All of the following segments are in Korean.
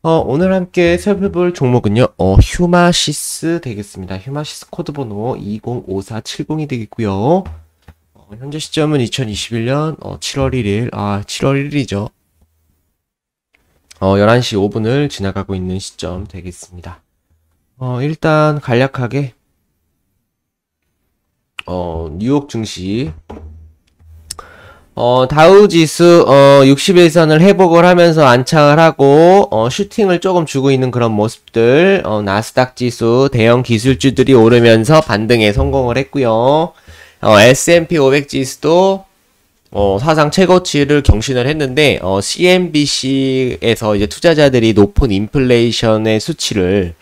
어, 오늘 함께 살펴볼 종목은요, 어, 휴마시스 되겠습니다. 휴마시스 코드 번호 205470이 되겠고요. 어, 현재 시점은 2021년 어, 7월 1일, 아, 7월 1일이죠. 어, 11시 5분을 지나가고 있는 시점 되겠습니다. 어, 일단 간략하게, 어, 뉴욕 증시, 어, 다우지수 어, 60일선을 회복을 하면서 안착을 하고 어, 슈팅을 조금 주고 있는 그런 모습들 어, 나스닥 지수 대형 기술주들이 오르면서 반등에 성공을 했고요 어, S&P 500 지수도 어, 사상 최고치를 경신을 했는데 어, CNBC에서 이제 투자자들이 높은 인플레이션의 수치를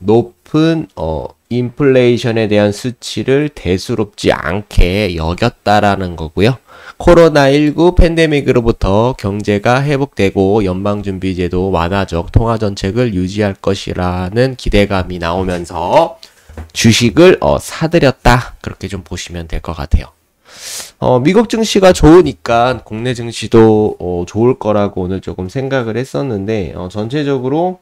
높은 어, 인플레이션에 대한 수치를 대수롭지 않게 여겼다라는 거고요. 코로나19 팬데믹으로부터 경제가 회복되고 연방준비제도 완화적 통화 정책을 유지할 것이라는 기대감이 나오면서 주식을 어, 사들였다 그렇게 좀 보시면 될 것 같아요. 어, 미국 증시가 좋으니까 국내 증시도 어, 좋을 거라고 오늘 조금 생각을 했었는데 어, 전체적으로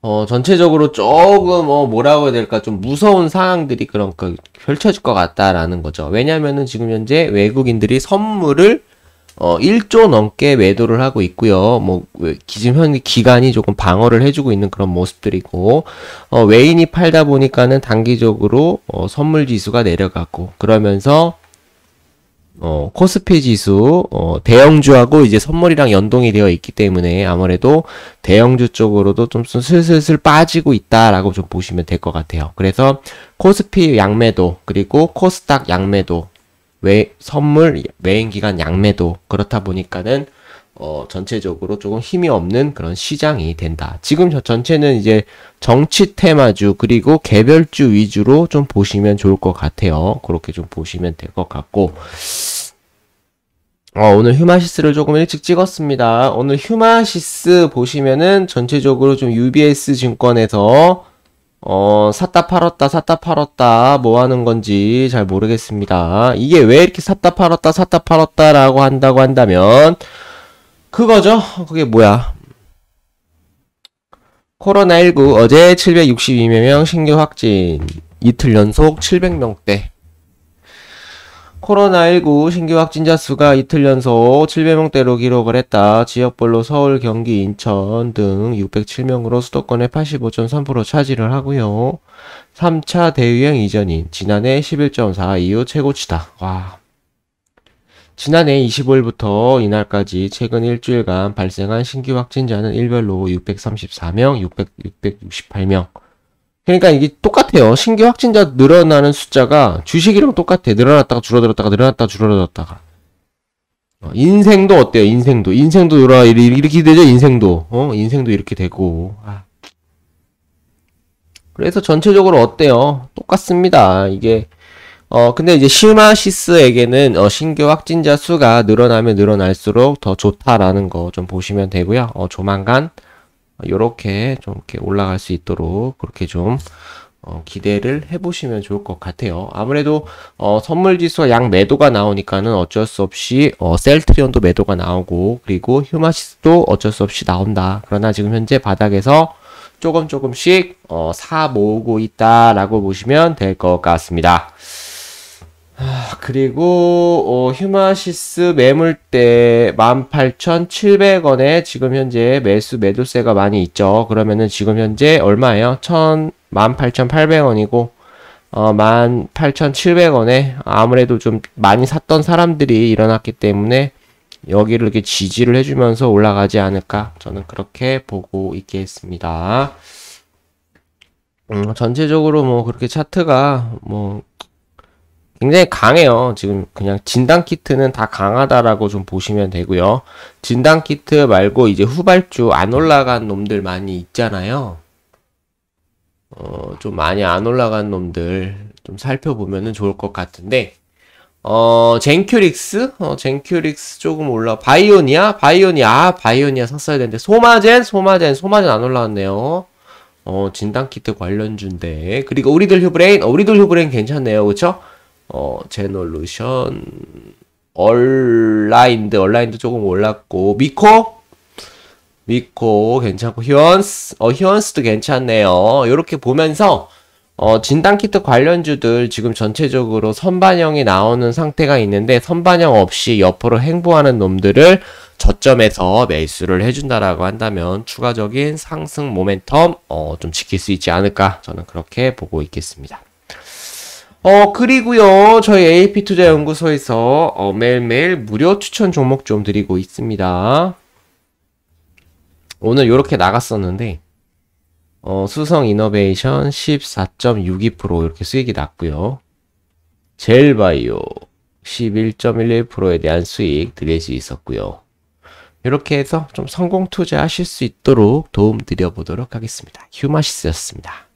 어, 전체적으로 조금, 어, 뭐라고 해야 될까, 좀 무서운 상황들이 그런, 그, 펼쳐질 것 같다라는 거죠. 왜냐면은 지금 현재 외국인들이 선물을, 어, 1조 넘게 매도를 하고 있고요. 뭐, 지금 현 기간이 조금 방어를 해주고 있는 그런 모습들이고, 어, 외인이 팔다 보니까는 단기적으로, 어, 선물 지수가 내려가고, 그러면서, 어, 코스피 지수, 어, 대형주하고 이제 선물이랑 연동이 되어 있기 때문에 아무래도 대형주 쪽으로도 좀 슬슬슬 빠지고 있다라고 좀 보시면 될 것 같아요. 그래서 코스피 양매도, 그리고 코스닥 양매도, 외, 선물 외행기간 양매도, 그렇다 보니까는 어, 전체적으로 조금 힘이 없는 그런 시장이 된다. 지금 저 전체는 이제 정치 테마주 그리고 개별주 위주로 좀 보시면 좋을 것 같아요. 그렇게 좀 보시면 될 것 같고. 어, 오늘 휴마시스를 조금 일찍 찍었습니다. 오늘 휴마시스 보시면은 전체적으로 좀 UBS 증권에서 어, 샀다 팔았다, 샀다 팔았다, 뭐 하는 건지 잘 모르겠습니다. 이게 왜 이렇게 샀다 팔았다, 샀다 팔았다라고 한다고 한다면, 그거죠? 그게 뭐야? 코로나19 어제 762명 신규 확진, 이틀 연속 700명대. 코로나19 신규 확진자 수가 이틀 연속 700명대로 기록을 했다. 지역별로 서울, 경기, 인천 등 607명으로 수도권의 85.3% 차지를 하고요. 3차 대유행 이전인 지난해 11.4 이후 최고치다. 와. 지난해 25일부터 이날까지 최근 일주일간 발생한 신규 확진자는 일별로 634명, 600, 668명, 그러니까 이게 똑같아요. 신규 확진자 늘어나는 숫자가 주식이랑 똑같아. 늘어났다가 줄어들었다가 늘어났다가 줄어들었다가. 어, 인생도 어때요? 인생도. 인생도 늘어 이렇게 되죠? 인생도. 어, 인생도 이렇게 되고. 아. 그래서 전체적으로 어때요? 똑같습니다. 이게 어 근데 이제 시마시스에게는 어, 신규 확진자 수가 늘어나면 늘어날수록 더 좋다라는 거 좀 보시면 되고요. 어 조만간 이렇게 좀 이렇게 올라갈 수 있도록 그렇게 좀 어, 기대를 해보시면 좋을 것 같아요. 아무래도 어, 선물지수와양 매도가 나오니까는 어쩔 수 없이 어, 셀트리온도 매도가 나오고 그리고 휴마시스도 어쩔 수 없이 나온다. 그러나 지금 현재 바닥에서 조금 조금씩 어, 사 모으고 있다라고 보시면 될 것 같습니다. 아, 그리고 어, 휴마시스 매물대 18,700원에 지금 현재 매수 매도세가 많이 있죠. 그러면은 지금 현재 얼마예요? 1 18,800원이고 어, 18,700원에 아무래도 좀 많이 샀던 사람들이 일어났기 때문에 여기를 이렇게 지지를 해주면서 올라가지 않을까 저는 그렇게 보고 있겠습니다. 음, 전체적으로 뭐 그렇게 차트가 뭐 굉장히 강해요. 지금 그냥 진단 키트는 다 강하다라고 좀 보시면 되고요. 진단 키트 말고 이제 후발주 안 올라간 놈들 많이 있잖아요. 어, 좀 많이 안 올라간 놈들 좀 살펴보면은 좋을 것 같은데 어, 젠큐릭스? 어, 젠큐릭스 조금 올라, 바이오니아? 바이오니아, 아, 바이오니아 샀어야 되는데, 소마젠? 소마젠, 소마젠 안 올라왔네요. 어, 진단키트 관련주인데. 그리고 우리들 휴브레인? 어, 우리들 휴브레인 괜찮네요. 그쵸? 어, 제놀루션, 얼라인드, 얼라인드 조금 올랐고, 미코? 미코 괜찮고, 히언스, 어, 히언스도 괜찮네요. 이렇게 보면서, 어, 진단키트 관련주들 지금 전체적으로 선반영이 나오는 상태가 있는데, 선반영 없이 옆으로 행보하는 놈들을 저점에서 매수를 해준다라고 한다면 추가적인 상승 모멘텀 어, 좀 지킬 수 있지 않을까 저는 그렇게 보고 있겠습니다. 어, 그리고요, 저희 AP투자연구소에서 어, 매일매일 무료 추천 종목 좀 드리고 있습니다. 오늘 이렇게 나갔었는데, 어, 수성 이노베이션 14.62% 이렇게 수익이 났고요. 젤바이오 11.11%에 대한 수익 드릴 수 있었고요. 이렇게 해서 좀 성공 투자하실 수 있도록 도움 드려보도록 하겠습니다. 휴마시스였습니다.